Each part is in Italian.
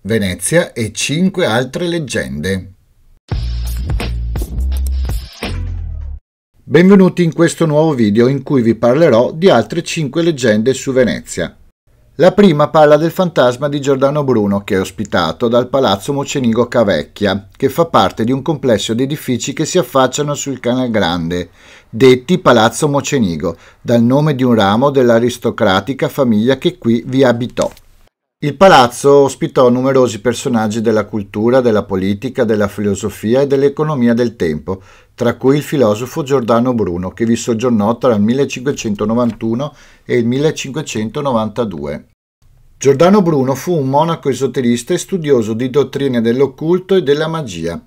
Venezia e cinque altre leggende. Benvenuti in questo nuovo video in cui vi parlerò di altre 5 leggende su Venezia. La prima parla del fantasma di Giordano Bruno che è ospitato dal palazzo Mocenigo Cavecchia, che fa parte di un complesso di edifici che si affacciano sul Canal Grande, detti Palazzo Mocenigo, dal nome di un ramo dell'aristocratica famiglia che qui vi abitò. Il palazzo ospitò numerosi personaggi della cultura, della politica, della filosofia e dell'economia del tempo, tra cui il filosofo Giordano Bruno, che vi soggiornò tra il 1591 e il 1592. Giordano Bruno fu un monaco esoterista e studioso di dottrine dell'occulto e della magia.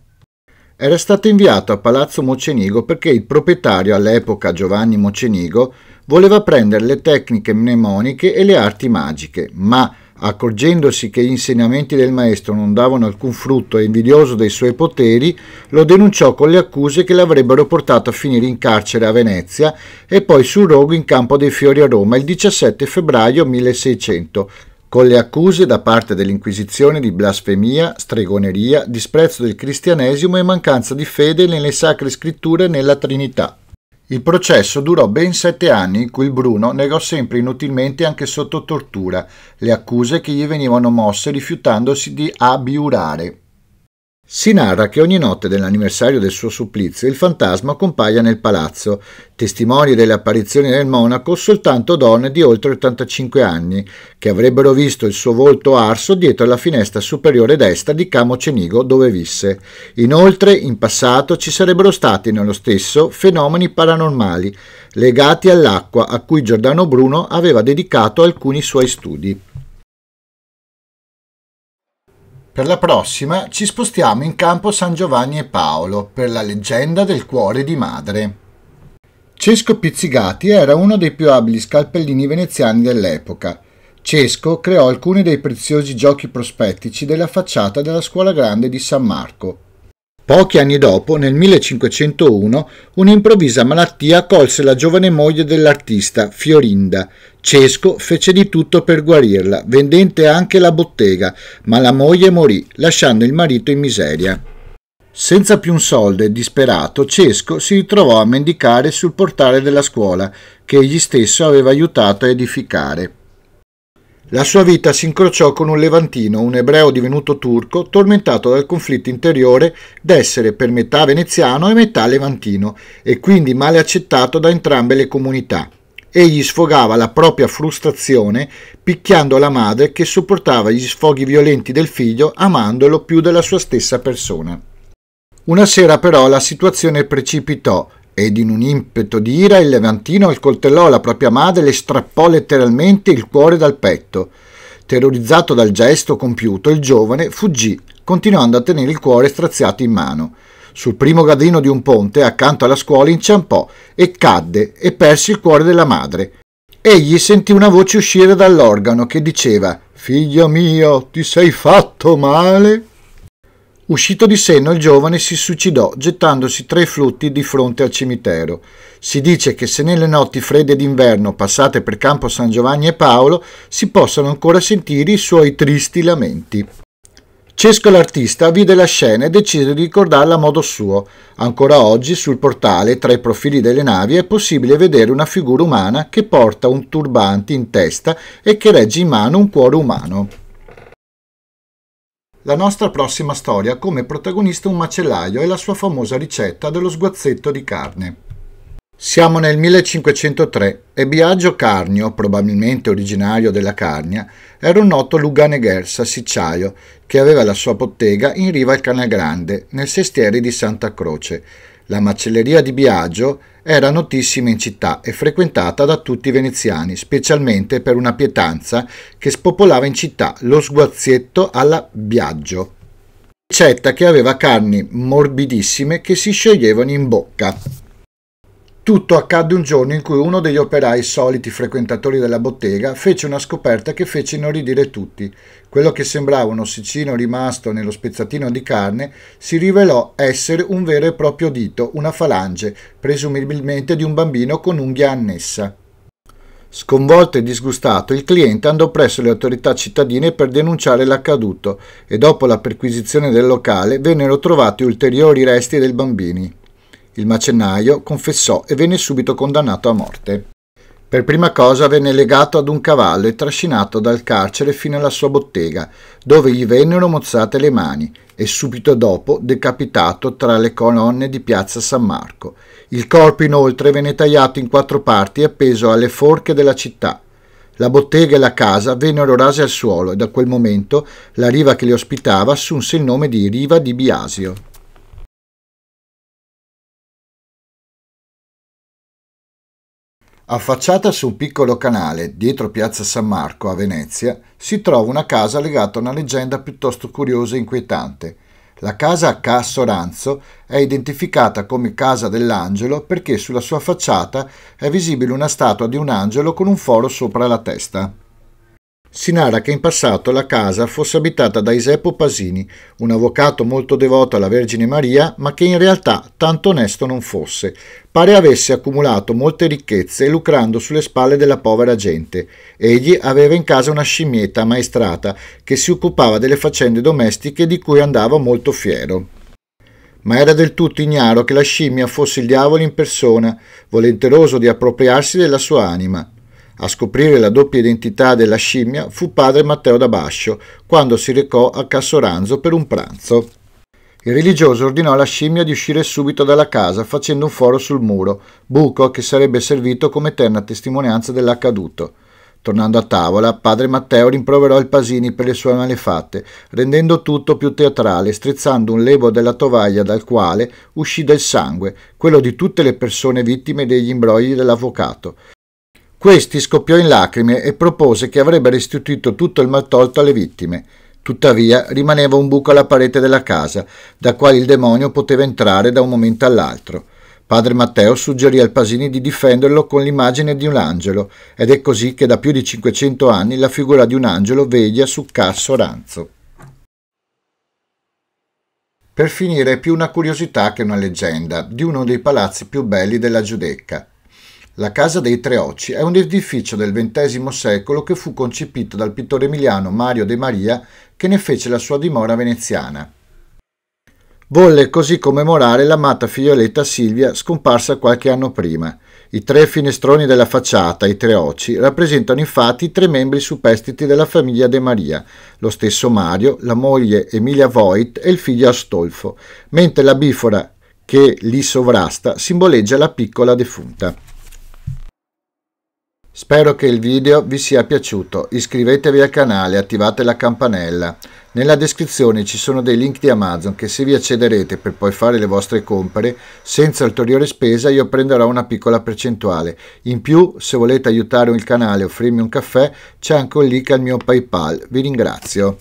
Era stato inviato a Palazzo Mocenigo perché il proprietario all'epoca Giovanni Mocenigo voleva prendere le tecniche mnemoniche e le arti magiche, ma Accorgendosi che gli insegnamenti del maestro non davano alcun frutto e invidioso dei suoi poteri, lo denunciò con le accuse che l'avrebbero portato a finire in carcere a Venezia e poi sul rogo in Campo dei Fiori a Roma il 17 febbraio 1600, con le accuse da parte dell'Inquisizione di blasfemia, stregoneria, disprezzo del cristianesimo e mancanza di fede nelle sacre scritture e nella Trinità. Il processo durò ben sette anni in cui Bruno negò sempre inutilmente anche sotto tortura le accuse che gli venivano mosse rifiutandosi di abiurare. Si narra che ogni notte dell'anniversario del suo supplizio il fantasma compaia nel palazzo. Testimoni delle apparizioni del monaco soltanto donne di oltre 85 anni, che avrebbero visto il suo volto arso dietro la finestra superiore destra di Camo Cenigo dove visse. Inoltre, in passato ci sarebbero stati nello stesso fenomeni paranormali legati all'acqua a cui Giordano Bruno aveva dedicato alcuni suoi studi. Per la prossima ci spostiamo in campo San Giovanni e Paolo per la leggenda del cuore di madre. Cesco Pizzigati era uno dei più abili scalpellini veneziani dell'epoca. Cesco creò alcuni dei preziosi giochi prospettici della facciata della scuola grande di San Marco, Pochi anni dopo, nel 1501, un'improvvisa malattia colse la giovane moglie dell'artista, Fiorinda. Cesco fece di tutto per guarirla, vendente anche la bottega, ma la moglie morì, lasciando il marito in miseria. Senza più un soldo e disperato, Cesco si ritrovò a mendicare sul portale della scuola, che egli stesso aveva aiutato a edificare. La sua vita si incrociò con un levantino, un ebreo divenuto turco, tormentato dal conflitto interiore d'essere per metà veneziano e metà levantino, e quindi male accettato da entrambe le comunità. Egli sfogava la propria frustrazione picchiando la madre che sopportava gli sfoghi violenti del figlio amandolo più della sua stessa persona. Una sera però la situazione precipitò ed in un impeto di ira il Levantino coltellò la propria madre e le strappò letteralmente il cuore dal petto. Terrorizzato dal gesto compiuto, il giovane fuggì, continuando a tenere il cuore straziato in mano. Sul primo gradino di un ponte, accanto alla scuola, inciampò e cadde e perse il cuore della madre. Egli sentì una voce uscire dall'organo che diceva Figlio mio, ti sei fatto male? Uscito di senno il giovane si suicidò gettandosi tra i flutti di fronte al cimitero. Si dice che se nelle notti fredde d'inverno passate per Campo San Giovanni e Paolo si possano ancora sentire i suoi tristi lamenti. Cesco l'artista vide la scena e decise di ricordarla a modo suo. Ancora oggi sul portale tra i profili delle navi è possibile vedere una figura umana che porta un turbante in testa e che regge in mano un cuore umano la nostra prossima storia ha come protagonista un macellaio e la sua famosa ricetta dello sguazzetto di carne. Siamo nel 1503 e Biagio Carnio, probabilmente originario della Carnia, era un noto luganeghersa sicciaio che aveva la sua bottega in riva al Canal Grande, nel sestiere di Santa Croce, la macelleria di Biagio era notissima in città e frequentata da tutti i veneziani, specialmente per una pietanza che spopolava in città, lo sguazzetto alla Biagio. Ricetta che aveva carni morbidissime che si scioglievano in bocca. Tutto accadde un giorno in cui uno degli operai soliti frequentatori della bottega fece una scoperta che fece inorridire tutti. Quello che sembrava un ossicino rimasto nello spezzatino di carne si rivelò essere un vero e proprio dito, una falange, presumibilmente di un bambino con unghia annessa. Sconvolto e disgustato, il cliente andò presso le autorità cittadine per denunciare l'accaduto e dopo la perquisizione del locale vennero trovati ulteriori resti del bambino. Il macennaio confessò e venne subito condannato a morte. Per prima cosa venne legato ad un cavallo e trascinato dal carcere fino alla sua bottega, dove gli vennero mozzate le mani e subito dopo decapitato tra le colonne di piazza San Marco. Il corpo inoltre venne tagliato in quattro parti e appeso alle forche della città. La bottega e la casa vennero rase al suolo e da quel momento la riva che li ospitava assunse il nome di Riva di Biasio. Affacciata su un piccolo canale, dietro Piazza San Marco a Venezia, si trova una casa legata a una leggenda piuttosto curiosa e inquietante. La casa Ca Soranzo è identificata come Casa dell'Angelo perché sulla sua facciata è visibile una statua di un angelo con un foro sopra la testa. Si narra che in passato la casa fosse abitata da Isepo Pasini, un avvocato molto devoto alla Vergine Maria, ma che in realtà tanto onesto non fosse. Pare avesse accumulato molte ricchezze lucrando sulle spalle della povera gente. Egli aveva in casa una scimmietta maestrata che si occupava delle faccende domestiche di cui andava molto fiero ma era del tutto ignaro che la scimmia fosse il diavolo in persona, volenteroso di appropriarsi della sua anima. A scoprire la doppia identità della scimmia fu padre Matteo da Bascio, quando si recò a Cassoranzo per un pranzo. Il religioso ordinò alla scimmia di uscire subito dalla casa facendo un foro sul muro, buco che sarebbe servito come eterna testimonianza dell'accaduto. Tornando a tavola, padre Matteo rimproverò il Pasini per le sue malefatte, rendendo tutto più teatrale, strizzando un lebo della tovaglia dal quale uscì del sangue, quello di tutte le persone vittime degli imbrogli dell'avvocato. Questi scoppiò in lacrime e propose che avrebbe restituito tutto il maltolto alle vittime. Tuttavia rimaneva un buco alla parete della casa, da quale il demonio poteva entrare da un momento all'altro. Padre Matteo suggerì al Pasini di difenderlo con l'immagine di un angelo, ed è così che da più di 500 anni la figura di un angelo veglia su Casso Ranzo. Per finire è più una curiosità che una leggenda di uno dei palazzi più belli della Giudecca, la Casa dei Tre Occi è un edificio del XX secolo che fu concepito dal pittore emiliano Mario De Maria che ne fece la sua dimora veneziana. Volle così commemorare l'amata figlioletta Silvia scomparsa qualche anno prima. I tre finestroni della facciata, i tre occi, rappresentano infatti i tre membri superstiti della famiglia De Maria, lo stesso Mario, la moglie Emilia Voigt e il figlio Astolfo, mentre la bifora che li sovrasta simboleggia la piccola defunta. Spero che il video vi sia piaciuto, iscrivetevi al canale e attivate la campanella. Nella descrizione ci sono dei link di Amazon che se vi accederete per poi fare le vostre compere, senza ulteriore spesa io prenderò una piccola percentuale. In più, se volete aiutare il canale e offrirmi un caffè, c'è anche un link al mio PayPal. Vi ringrazio.